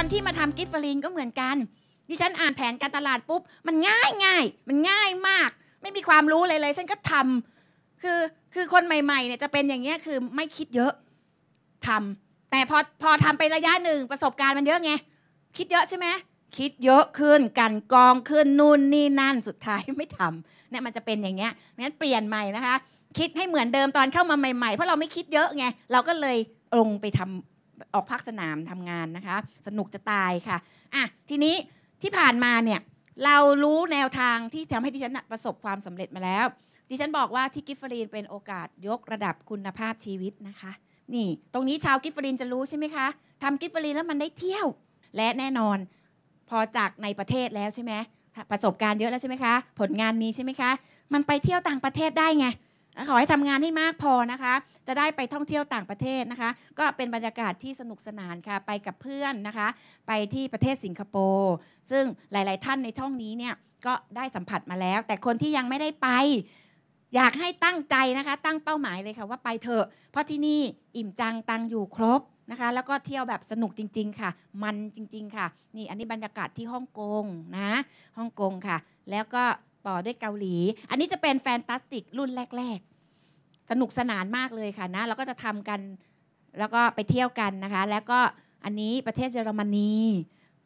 อนที่มาทำกิฟต์ฟลินก็เหมือนกันดิฉันอ่านแผนการตลาดปุ๊บมันง่ายง่ายมันง่ายมาก ไม่มีความรู้เลยเลย ฉันก็ทำคือคือคนใหม่ๆเนี่ยจะเป็นอย่างเงี้ยคือไม่คิดเยอะทำแต่พอพอทำไประยะหนึ่งประสบการณ์มันเยอะไงคิดเยอะใช่ไหมคิดเยอะขึ้นกันกองขึ้นนู่นนี่นั่นสุดท้ายไม่ทำเนี่ยมันจะเป็นอย่างเงี้ยงั้นเปลี่ยนใหม่นะคะคิดให้เหมือนเดิมตอนเข้ามาใหม่ ๆ เพราะเราไม่คิดเยอะไงเราก็เลยลงไปทำออกพักสนามทำงานนะคะ สนุกจะตายค่ะอ่ะทีนี้ที่ผ่านมาเนี่ย เรารู้แนวทางที่ทำให้ดิฉันประสบความสำเร็จมาแล้ว ดิฉันบอกว่าที่กิฟฟรีนเป็นโอกาสยกระดับคุณภาพชีวิตนะคะ นี่ตรงนี้ชาวกิฟฟรีนจะรู้ใช่ไหมคะทำกิฟฟรีนแล้วมันได้เที่ยวและแน่นอน พอจากในประเทศแล้วใช่ไหมประสบการณ์เยอะแล้วใช่ไหมคะผลงานมีใช่ไหมคะ มันไปเที่ยวต่างประเทศได้ไงขอให้ทำงานให้มากพอนะคะ จะได้ไปท่องเที่ยวต่างประเทศนะคะ ก็เป็นบรรยากาศที่สนุกสนานค่ะ ไปกับเพื่อนนะคะ ไปที่ประเทศสิงคโปร์ ซึ่งหลาย ๆ ท่านในท่องนี้เนี่ย ก็ได้สัมผัสมาแล้ว แต่คนที่ยังไม่ได้ไป อยากให้ตั้งใจนะคะ ตั้งเป้าหมายเลยค่ะว่าไปเถอะ เพราะที่นี่อิ่มจังตังอยู่ครบนะคะ แล้วก็เที่ยวแบบสนุกจริง ๆ ค่ะ มันจริง ๆ ค่ะ นี่อันนี้บรรยากาศที่ฮ่องกงนะ ฮ่องกงค่ะ แล้วก็ต่อด้วยเกาหลี อันนี้จะเป็นแฟนตาสติกรุ่นแรกๆ สนุกสนานมากเลยค่ะนะเราก็จะทำกันแล้วก็ไปเที่ยวกันนะคะ แล้วก็อันนี้ประเทศเยอรมนี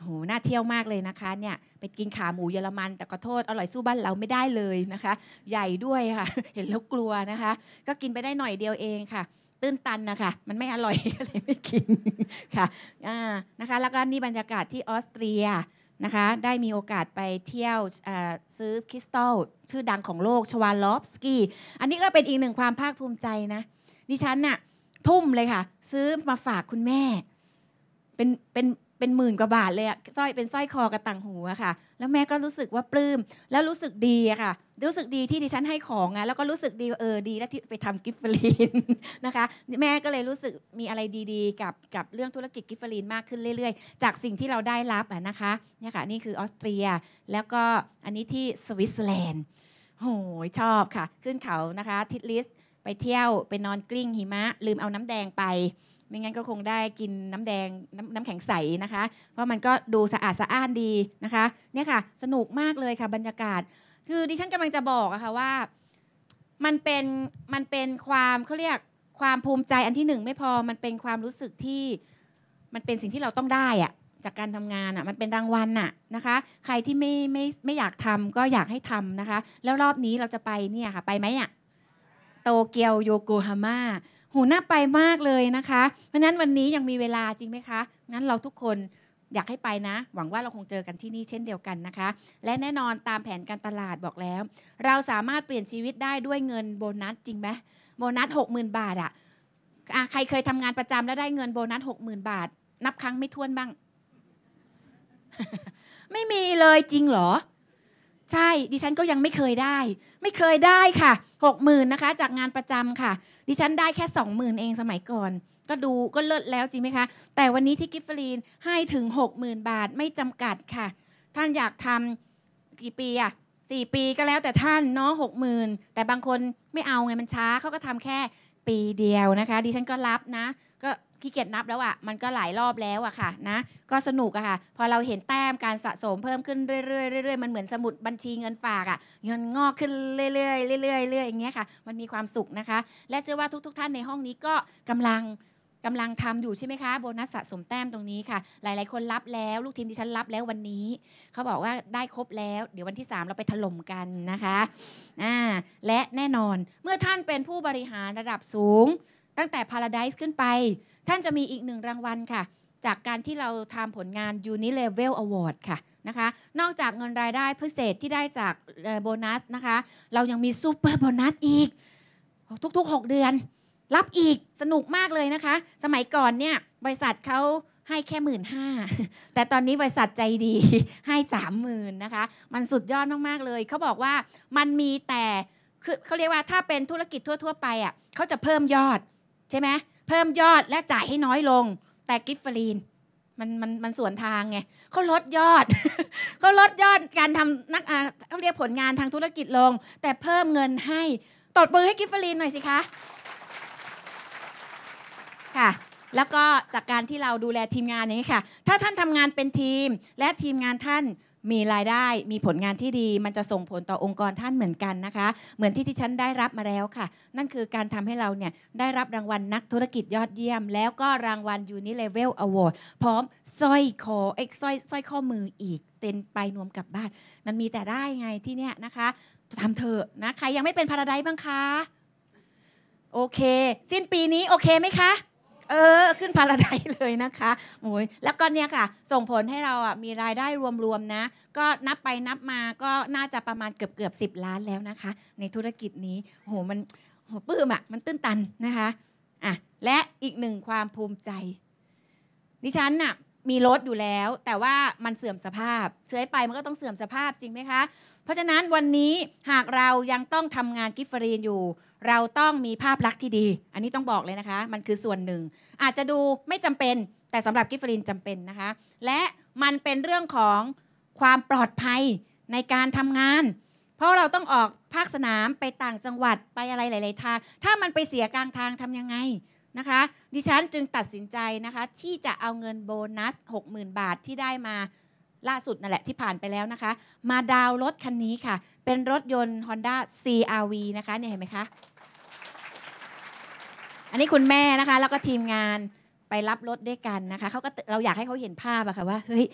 โห น่าเที่ยวมากเลยนะคะเนี่ยไปกินขาหมูเยอรมัน แต่ขอโทษอร่อยสู้บ้านเราไม่ได้เลยนะคะ ใหญ่ด้วยค่ะ เห็นแล้วกลัวนะคะ ก็กินไปได้หน่อยเดียวเองค่ะ ตื้นตันนะคะ มันไม่อร่อย็เลยไม่กินค่ะนะคะแล้วก็นี่บรรยากาศที่ออสเตรียนะคะได้มีโอกาสไปเที่ยวซื้อคริสตัลชื่อดังของโลกชวาลอฟสกี้ อันนี้ก็เป็นอีกหนึ่งความภาคภูมิใจนะดิฉันน่ะทุ่มเลยค่ะ ซื้อมาฝากคุณแม่ เป็นเป็นเป็นหมื่นกว่าบาทเลยอะสร้อยเป็นสร้อยคอกระตังหูอะค่ะแล้วแม่ก็รู้สึกว่าปลื้มแล้วรู้สึกดีค่ะ รู้สึกดีที่ดิฉันให้ของอ่ะแล้วก็รู้สึกดีเออดีแล้วที่ไปทำกิฟฟลีนนะคะแม่ก็เลยรู้สึกมีอะไรดีๆ กับกับเรื่องธุรกิจกิฟฟลีนมากขึ้นเรื่อยๆ จากสิ่งที่เราได้รับอะนะคะเนี่ยค่ะนี่คือออสเตรียแล้วก็อันนี้ที่สวิตเซอร์แลนด์โหชอบค่ะ ขึ้นเขานะคะทิทลิสไปเที่ยวไปนอนกลิ้งหิมะ ลืมเอาน้ำแดงไปไม่งั้นก็คงได้กินน้ำแดงน้ำน้ำแข็งใสนะคะ เพราะมันก็ดูสะอาดสะอ้านดีนะคะ เนี่ยค่ะสนุกมากเลยค่ะบรรยากาศ คือดิฉันกำลังจะบอกอะค่ะว่า มันเป็นมันเป็นความเขาเรียกความภูมิใจอันที่หนึ่งไม่พอ มันเป็นความรู้สึกที่มันเป็นสิ่งที่เราต้องได้อะจากการทำงานอะมันเป็นรางวัลอะนะคะ ใครที่ไม่ไม่ไม่อยากทำก็อยากให้ทำนะคะ แล้วรอบนี้เราจะไปเนี่ยค่ะไปไหมอะโตเกียวโยโกฮาม่าหูน่าไปมากเลยนะคะ เพราะนั้นวันนี้ยังมีเวลาจริงไหมคะ งั้นเราทุกคนอยากให้ไปนะ หวังว่าเราคงเจอกันที่นี่เช่นเดียวกันนะคะ และแน่นอนตามแผนการตลาดบอกแล้ว เราสามารถเปลี่ยนชีวิตได้ด้วยเงินโบนัสจริงไหมโบนัส60,000 บาทอะอะใครเคยทำงานประจำแล้วได้เงินโบนัส60,000 บาท นับครั้งไม่ถ้วนบ้าง ไม่มีเลยจริงเหรอใช่ดิฉันก็ยังไม่เคยได้ ไม่เคยได้ค่ะหกหมื่นนะคะจากงานประจำค่ะ ดิฉันได้แค่สองหมื่นเองสมัยก่อน ก็ดูก็เลิศแล้วจริงไหมคะ แต่วันนี้ที่กิฟฟลีนให้ถึงหกหมื่นบาทไม่จำกัดค่ะ ท่านอยากทำกี่ปีอะสี่ปีก็แล้วแต่ท่านเนาะหกหมื่นแต่บางคนไม่เอาไงมันช้าเขาก็ทำแค่ปีเดียวนะคะ ดิฉันก็รับนะขี้เกียจนับแล้วอะ่ะมันก็หลายรอบแล้วอะค่ะนะก็สนุกอะค่ะ พอเราเห็นแต้มการสะสมเพิ่มขึ้นเรื่อยๆเรื่อยๆมันเหมือนสมุดบัญชีเงินฝากอะเงินงอกขึ้นเรื่อยๆเรื่อยๆเรื่อยๆอย่างเงี้ยค่ะมันมีความสุขนะคะ และเชื่อว่าทุกๆ ท่านในห้องนี้ก็กำลังกำลังทำอยู่ใช่ไหมคะ โบนัสสะสมแต้มตรงนี้ค่ะ หลายๆคนรับแล้วลูกทีมที่ฉันรับแล้ววันนี้ เขาบอกว่าได้ครบแล้ว เดี๋ยววันที่ 3 เราไปถล่มกันนะคะอ่าและแน่นอนเมื่อท่านเป็นผู้บริหารระดับสูงตั้งแต่ Paradise ขึ้นไป ท่านจะมีอีกหนึ่งรางวัลค่ะ จากการที่เราทำผลงาน Unilevel Award ค่ะนะคะนอกจากเงินรายได้พิเศษที่ได้จากโบนัสนะคะ เรายังมีซูเปอร์โบนัสอีก ทุกๆ 6 เดือน รับอีกสนุกมากเลยนะคะ สมัยก่อนเนี่ยบริษัทเขาให้แค่หมื่นห้าแต่ตอนนี้บริษัทใจดีให้สามหมื่นนะคะมันสุดยอดมากๆเลยเขาบอกว่ามันมีแต่คือเขาเรียกว่าถ้าเป็นธุรกิจทั่ว ๆไปอ่ะเขาจะเพิ่มยอดใช่ไหมเพิ่มยอดและจ่ายให้น้อยลงแต่กิฟฟรีน มันมันมันสวนทางไงเขาลดยอดเขาลดยอดการทำนักเขาเรียกผลงานทางธุรกิจลง แต่เพิ่มเงินให้ตดมือให้กิฟฟรีน หน่อยสิคะค่ะแล้วก็จากการที่เราดูแลทีมงานนี้ค่ะ ถ้าท่านทำงานเป็นทีมและทีมงานท่านมีรายได้มีผลงานที่ดี มันจะส่งผลต่อองค์กรท่านเหมือนกันนะคะ เหมือนที่ที่ฉันได้รับมาแล้วค่ะ นั่นคือการทำให้เราเนี่ยได้รับรางวัลนักธุรกิจยอดเยี่ยม แล้วก็รางวัลยูนิเลเวลอวอร์ดพร้อมสร้อยคอเอ็กสร้อยสร้อยข้อมืออีก เต็นไปนวมกลับบ้านมันมีแต่ได้ไงที่เนี่ยนะคะทำเถอะนะ ใครยังไม่เป็นพาราไดบ้างคะโอเค สิ้นปีนี้โอเคไหมคะเออขึ้นพาราไดเลยนะคะโอ้ยแล้วก็เนี่ยค่ะ ส่งผลให้เราอ่ะมีรายได้รวมๆนะ ก็นับไปนับมาก็น่าจะประมาณเกือบเกือบสิบล้านแล้วนะคะ ในธุรกิจนี้โหมันโหปื้มอ่ะมันตื้นตันนะคะอ่ะและอีกหนึ่งความภูมิใจ ดิฉันน่ะมีรถอยู่แล้ว แต่ว่ามันเสื่อมสภาพเชื้อไปมันก็ต้องเสื่อมสภาพจริงไหมคะเพราะฉะนั้นวันนี้หากเรายังต้องทำงานกิฟเฟรีนอยู่เราต้องมีภาพลักษณ์ที่ดี อันนี้ต้องบอกเลยนะคะ มันคือส่วนหนึ่ง อาจจะดูไม่จำเป็น แต่สำหรับกิฟฟรินจำเป็นนะคะ และมันเป็นเรื่องของความปลอดภัยในการทำงาน เพราะเราต้องออกภาคสนามไปต่างจังหวัดไปอะไรหลาย ๆ ทาง ถ้ามันไปเสียกลางทางทํำยังไงนะคะ ดิฉันจึงตัดสินใจนะคะ ที่จะเอาเงินโบนัส 60,000 บาทที่ได้มาล่าสุดนั่นแหละที่ผ่านไปแล้วนะคะ มาดาวรถคันนี้ค่ะ เป็นรถยนต์ Honda CRV นะคะเนี่ยเห็นไหมคะอันนี้คุณแม่นะคะแล้วก็ทีมงานไปรับรถด้วยกันนะคะเขาก็เราอยากให้เขาเห็นภาพอะค่ะว่าเฮ้ย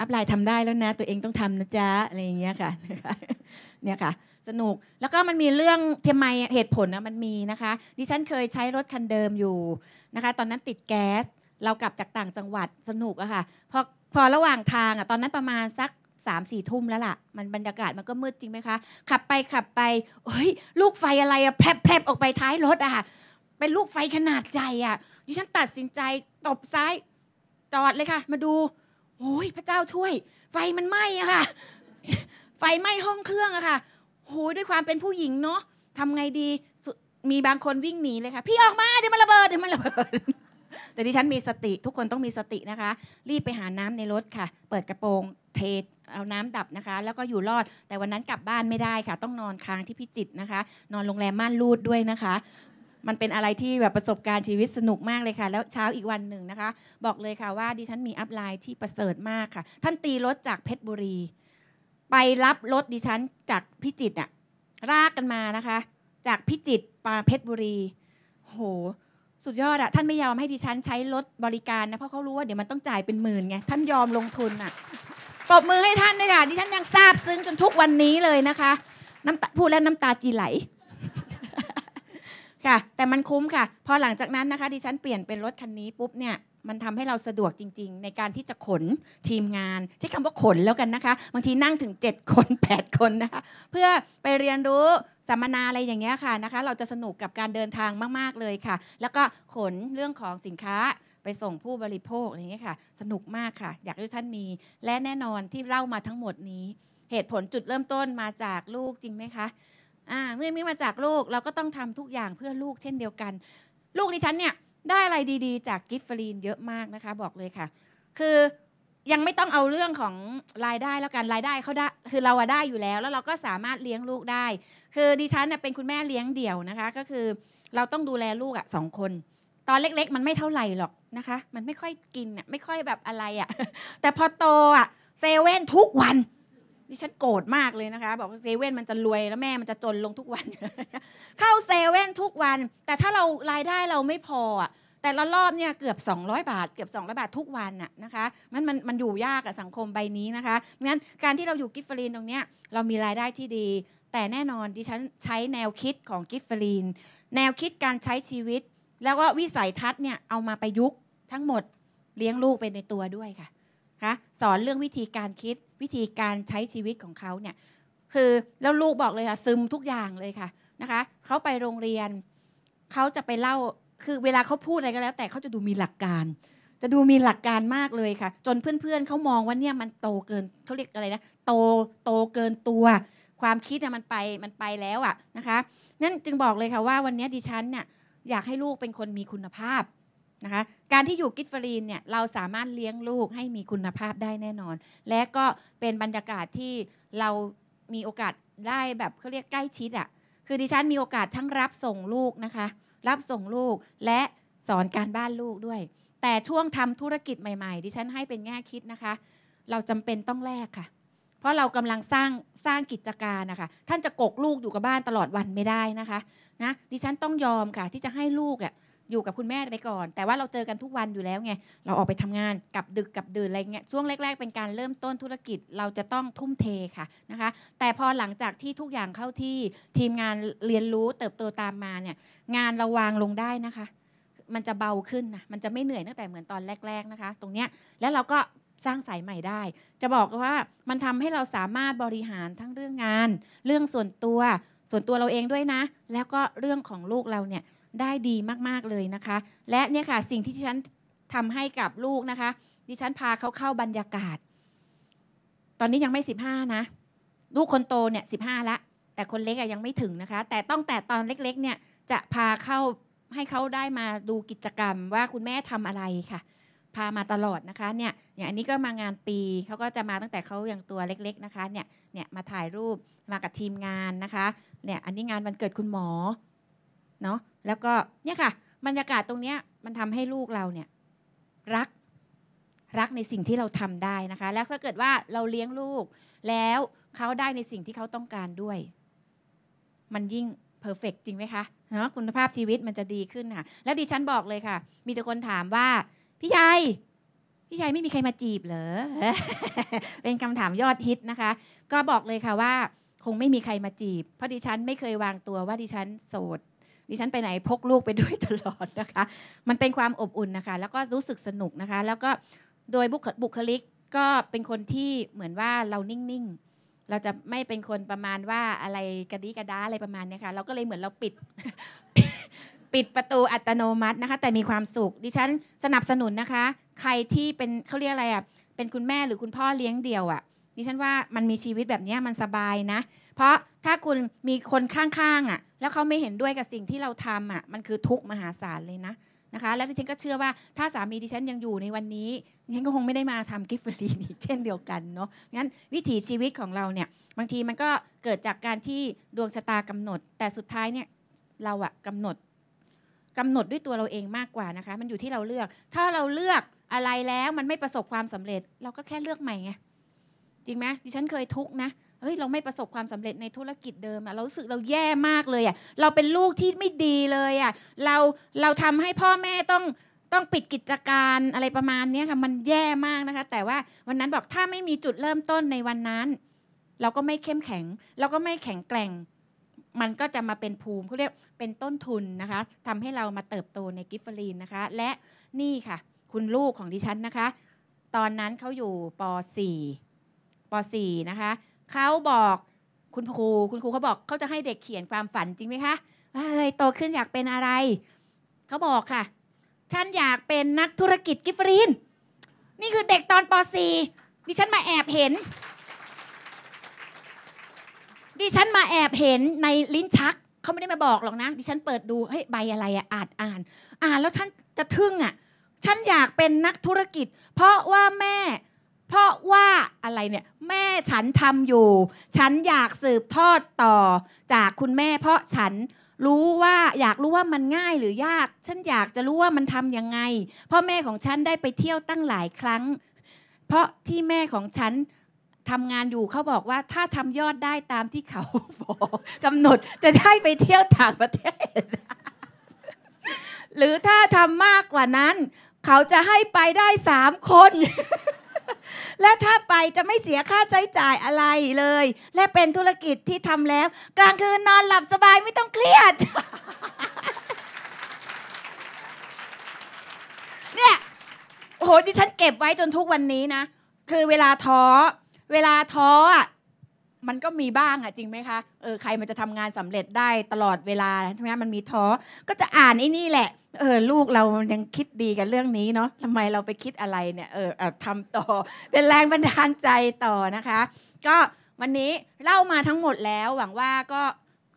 อัพไลน์ทำได้แล้วนะ ตัวเองต้องทำนะจ๊ะอะไรอย่างเงี้ยค่ะเนี่ยค่ะสนุกแล้วก็มันมีเรื่องเทมไมเหตุผลนะมันมีนะคะ ดิฉันเคยใช้รถคันเดิมอยู่นะคะ ตอนนั้นติดแก๊สเรากลับจากต่างจังหวัดสนุกอะค่ะพอพอระหว่างทางอ่ะตอนนั้นประมาณสักสามสี่ทุ่มแล้วล่ะมันบรรยากาศมันก็มืดจริงไหมคะ ขับไปขับไปเฮ้ย ลูกไฟอะไรอะแผลบออกไปท้ายรถอะ่ะ เป็นลูกไฟขนาดใหญ่อะดิฉันตัดสินใจตบซ้าย จอดเลยค่ะ มาดูโอ้ย พระเจ้าช่วย ไฟมันไหม้อะค่ะ ไฟไหม้ห้องเครื่องอะค่ะโหด้วยความเป็นผู้หญิงเนาะทำไงดีมีบางคนวิ่งหนีเลยค่ะพี่ออกมาเดี๋ยวมันระเบิดเดี๋ยวมันระเบิดแต่ดิฉันมีสติทุกคนต้องมีสตินะคะ รีบไปหาน้ำในรถค่ะ เปิดกระโปรง เทเอาน้ำดับนะคะ แล้วก็อยู่รอดแต่วันนั้นกลับบ้านไม่ได้ค่ะ ต้องนอนค้างที่พิจิตรนะคะ นอนโรงแรมม่านรูดด้วยนะคะ มันเป็นอะไรที่แบบประสบการณ์ชีวิตสนุกมากเลยค่ะ แล้วเช้าอีกวันหนึ่งนะคะ บอกเลยค่ะว่าดิฉันมีอัพไลน์ที่ประเสริฐมากค่ะท่านตีรถจากเพชรบุรี ไปรับรถดิฉันจากพิจิตรอะรากกันมานะคะ จากพิจิตรปาเพชรบุรี โหสุดยอดอะท่านไม่ยอมให้ดิฉันใช้รถบริการนะเพราะเขารู้ว่าเดี๋ยวมันต้องจ่ายเป็นหมื่นไงท่านยอมลงทุนอะปรบมือให้ท่านด้วยค่ะดิฉันยังซาบซึ้งจนทุกวันนี้เลยนะคะน้ำตาพูดแล้วน้ำตาจีไหลค่ะแต่มันคุ้มค่ะพอหลังจากนั้นนะคะดิฉันเปลี่ยนเป็นรถคันนี้ปุ๊บเนี่ยมันทำให้เราสะดวกจริง ๆ ในการที่จะขนทีมงาน ใช้คำว่าขนแล้วกันนะคะ บางทีนั่งถึง 7 คน 8 คนนะคะเพื่อไปเรียนรู้สัมมนาอะไรอย่างเงี้ยค่ะนะคะเราจะสนุกกับการเดินทางมากๆเลยค่ะ แล้วก็ขนเรื่องของสินค้าไปส่งผู้บริโภคอ่างเงี้ยค่ะ สนุกมากค่ะ อยากให้ทท่านมีและแน่นอนที่เล่ามาทั้งหมดนี้ เหตุผลจุดเริ่มต้นมาจากลูกจริงไหมคะอ่าเมื่อไม่มาจากลูกเราก็ต้องทำทุกอย่างเพื่อลูกเช่นเดียวกัน ลูกดิฉันเนี่ยได้อะไรดีๆ จากกิฟฟรีนเยอะมากนะคะ บอกเลยค่ะ คือยังไม่ต้องเอาเรื่องของรายได้แล้วกันรายได้เขาได้คือเราได้อยู่แล้ว แล้วเราก็สามารถเลี้ยงลูกได้ คือดิฉันเป็นคุณแม่เลี้ยงเดี่ยวนะคะ ก็คือ เราต้องดูแลลูกอ่ะสองคน ตอนเล็กๆ มันไม่เท่าไหร่หรอกนะคะ มันไม่ค่อยกินอ่ะไม่ค่อยแบบอะไรอ่ะแต่พอโตอ่ะเซเว่นทุกวัน ดิฉันโกรธมากเลยนะคะ บอกเซเว่นมันจะรวยแล้วแม่มันจะจนลงทุกวัน เข้าเซเว่นทุกวัน แต่ถ้าเรารายได้เราไม่พออ่ะแต่ละรอบเนี่ยเกือบ 200 บาท เกือบ 200 บาททุกวันน่ะนะคะมันมันมันอยู่ยากอะสังคมใบนี้นะคะงั้นการที่เราอยู่กิฟฟรีนตรงเนี้ยเรามีรายได้ที่ดี แต่แน่นอนดิฉันใช้แนวคิดของกิฟฟรีนแนวคิดการใช้ชีวิต แล้วก็วิสัยทัศน์เนี่ยเอามาประยุกต์ทั้งหมดเลี้ยงลูกไปในตัวด้วยค่ะคะสอนเรื่องวิธีการคิดวิธีการใช้ชีวิตของเขาเนี่ยคือแล้วลูกบอกเลยค่ะซึมทุกอย่างเลยค่ะนะคะเขาไปโรงเรียน เขาจะไปเล่าคือเวลาเขาพูดอะไรก็แล้ว แต่เขาจะดูมีหลักการ จะดูมีหลักการมากเลยค่ะ จนเพื่อนๆเขามองว่าเนี่ยมันโตเกินเขาเรียกอะไรนะโตโตเกินตัว ความคิดเนี่ยมันไปมันไปแล้วอ่ะนะคะนั่นจึงบอกเลยค่ะว่าวันนี้ดิฉันเนี่ยอยากให้ลูกเป็นคนมีคุณภาพนะคะ การที่อยู่กิฟฟรีนเนี่ยเราสามารถเลี้ยงลูกให้มีคุณภาพได้แน่นอน และก็เป็นบรรยากาศที่เรามีโอกาสได้แบบเขาเรียกใกล้ชิดอะ่ะคือดิฉันมีโอกาสทั้งรับส่งลูกนะคะรับส่งลูกและสอนการบ้านลูกด้วย แต่ช่วงทำธุรกิจใหม่ๆ ดิฉันให้เป็นแง่คิดนะคะ เราจำเป็นต้องแลกค่ะ เพราะเรากำลังสร้างสร้างกิจการนะคะท่านจะกกลูกอยู่กับบ้านตลอดวันไม่ได้นะคะนะดิฉันต้องยอมค่ะ ที่จะให้ลูกอ่ะอยู่กับคุณแม่ไปก่อน แต่ว่าเราเจอกันทุกวันอยู่แล้วไงเราออกไปทำงานกับดึกกับดื่นอะไรเงี้ยช่วงแรกๆเป็นการเริ่มต้นธุรกิจเราจะต้องทุ่มเทค่ะนะคะ แต่พอหลังจากที่ทุกอย่างเข้าที่ทีมงานเรียนรู้เติบโตตามมาเนี่ยงานเราวางลงได้นะคะ มันจะเบาขึ้นนะมันจะไม่เหนื่อยตั้งแต่เหมือนตอนแรก ๆนะคะ ตรงเนี้ยแล้วเราก็สร้างสายใหม่ได้ จะบอกว่ามันทำให้เราสามารถบริหารทั้งเรื่องงาน เรื่องส่วนตัวส่วนตัวเราเองด้วยนะ แล้วก็เรื่องของลูกเราเนี่ยได้ดีมากๆเลยนะคะ และเนี่ยค่ะสิ่งที่ี่ฉันทำให้กับลูกนะคะ ดิฉันพาเขาเข้าบรรยากาศ ตอนนี้ยังไม่15นะลูกคนโตเนี่ยสิละแต่คนเล็กยังไม่ถึงนะคะ แต่ต้องแต่ตอนเล็กๆเนี่ยจะพาเข้าให้เขาได้มาดูกิจกรรมว่าคุณแม่ทำอะไรค่ะ พามาตลอดนะคะเนี่ยอย่างอันนี้ก็มางานปีเขาก็จะมาตั้งแต่เขาอย่างตัวเล็กๆนะคะเนี่ยเนี่ยมาถ่ายรูปมากับทีมงานนะคะเนี่ยอันนี้งานวันเกิดคุณหมอเนาะแล้วก็เนี่ยค่ะบรรยากาศตรงเนี้ยมันทำให้ลูกเราเนี่ยรัก รักในสิ่งที่เราทำได้นะคะ แล้วถ้าเกิดว่าเราเลี้ยงลูก แล้วเขาได้ในสิ่งที่เขาต้องการด้วย มันยิ่งเพอร์เฟกจริงไหมคะเนาะคุณภาพชีวิตมันจะดีขึ้นค่ะ แล้วดิฉันบอกเลยค่ะ มีแต่คนถามว่าพี่ยาย พี่ยายไม่มีใครมาจีบ เหรอ เป็นคำถามยอดฮิตนะคะ ก็บอกเลยค่ะว่า คงไม่มีใครมาจีบเพราะดิฉันไม่เคยวางตัวว่าดิฉันโสดดิฉันไป ไหนพกลูกไปด้วยตลอดนะคะ มันเป็นความอบอุ่นนะคะ แล้วก็รู้สึกสนุกนะคะ แล้วก็โดยบุคคลิก ก็เป็นคนที่เหมือนว่าเรานิ่งๆเราจะไม่เป็นคนประมาณว่าอะไรกระดิกระดาอะไรประมาณนี้ค่ะ เราก็เลยเหมือนเราปิด ปิดประตูอัตโนมัตินะคะ แต่มีความสุขดิฉันสนับสนุนนะคะ ใครที่เป็นเขาเรียกอะไรอ่ะเป็นคุณแม่หรือคุณพ่อเลี้ยงเดี่ยวอ่ะ ดิฉันว่ามันมีชีวิตแบบนี้มันสบายนะ เพราะถ้าคุณมีคนข้างๆอ่ะแล้วเขาไม่เห็นด้วยกับสิ่งที่เราทำอ่ะมันคือทุกมหาศาลเลยนะนะคะแล้วดิฉันก็เชื่อว่าถ้าสามีดิฉันยังอยู่ในวันนี้ดิฉันก็คงไม่ได้มาทำกิฟต์ฟรีนี้เช่นเดียวกันเนาะงั้นวิถีชีวิตของเราเนี่ย บางทีมันก็เกิดจากการที่ดวงชะตากำหนด แต่สุดท้ายเนี่ยเราอะกำหนดกำหนดด้วยตัวเราเองมากกว่านะคะมันอยู่ที่เราเลือก ถ้าเราเลือกอะไรแล้วมันไม่ประสบความสำเร็จ เราก็แค่เลือกใหม่ไงจริงไหมดิฉันเคยทุกนะเฮ้ยเราไม่ประสบความสำเร็จในธุรกิจเดิมอะเราสึกเราแย่มากเลยอะเราเป็นลูกที่ไม่ดีเลยอะเราเราทำให้พ่อแม่ต้องต้องปิดกิจการอะไรประมาณนี้ค่ะ มันแย่มากนะคะ แต่ว่าวันนั้นบอกถ้าไม่มีจุดเริ่มต้นในวันนั้น เราก็ไม่เข้มแข็ง เราก็ไม่แข็งแกร่ง มันก็จะมาเป็นภูมิเขาเรียกเป็นต้นทุนนะคะทำให้เรามาเติบโตในกิฟฟอรีนนะคะ และนี่ค่ะ คุณลูกของดิฉันนะคะ ตอนนั้นเขาอยู่ป .4 ป .4 นะคะเขาบอกคุณครูคุณครูเขาบอกเขาจะให้เด็กเขียนความฝันจริงไหมคะว่าเลยโตขึ้นอยากเป็นอะไร เขาบอกค่ะ ฉันอยากเป็นนักธุรกิจกิฟรีนนี่คือเด็กตอนป .4 ดิฉันมาแอบเห็น ดิฉันมาแอบเห็นในลิ้นชักเขาไม่ได้มาบอกหรอกนะดิฉันเปิดดูเฮ้ยใบอะไรอะอ่านอ่านอ่านแล้วท่านจะทึ่งอะฉันอยากเป็นนักธุรกิจ เพราะว่าแม่เพราะว่าอะไรเนี่ยแม่ฉันทำอยู่ ฉันอยากสืบทอดต่อจากคุณแม่ เพราะฉันรู้ว่าอยากรู้ว่ามันง่ายหรือยาก ฉันอยากจะรู้ว่ามันทำยังไง พ่อแม่ของฉันได้ไปเที่ยวตั้งหลายครั้ง เพราะที่แม่ของฉันทำงานอยู่เขาบอกว่าถ้าทำยอดได้ตามที่เขาบอกกำหนดจะได้ไปเที่ยวต่างประเทศ หรือถ้าทำมากกว่านั้น เขาจะให้ไปได้สามคนแล้วถ้าไปจะไม่เสียค่าใช้จ่ายอะไรเลย และเป็นธุรกิจที่ทำแล้ว กลางคืนนอนหลับสบายไม่ต้องเครียด เนี่ยโหดิฉันเก็บไว้จนทุกวันนี้นะ คือเวลาท้อเวลาท้ออ่ะมันก็มีบ้างอะจริงไหมคะ เออใครมันจะทำงานสำเร็จได้ตลอดเวลาใช่ไหมมันมีท้อก็จะอ่านไอ้นี่แหละ เออลูกเรายังคิดดีกับเรื่องนี้เนาะทำไมเราไปคิดอะไรเนี่ยเออทำต่อเป็นแรงบันดาลใจต่อนะคะ ก็วันนี้เล่ามาทั้งหมดแล้วหวังว่าก็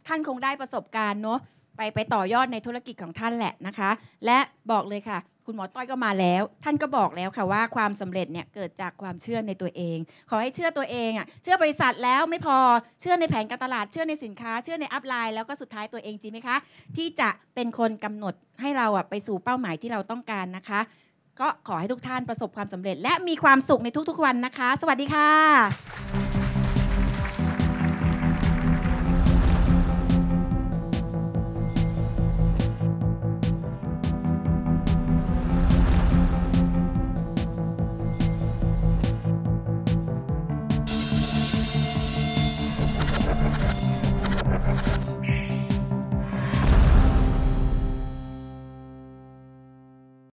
ท่านคงได้ประสบการณ์เนาะไปไปต่อยอดในธุรกิจของท่านแหละนะคะ และบอกเลยค่ะคุณหมอต้อยก็มาแล้ว ท่านก็บอกแล้วค่ะว่าความสำเร็จเนี่ยเกิดจากความเชื่อในตัวเอง ขอให้เชื่อตัวเองอ่ะ เชื่อบริษัทแล้วไม่พอ เชื่อในแผนการตลาด เชื่อในสินค้า เชื่อในอัพไลน์ แล้วก็สุดท้ายตัวเองจริงไหมคะ ที่จะเป็นคนกำหนดให้เราอ่ะไปสู่เป้าหมายที่เราต้องการนะคะ ก็ขอให้ทุกท่านประสบความสำเร็จ และมีความสุขในทุก ๆ วันนะคะ สวัสดีค่ะ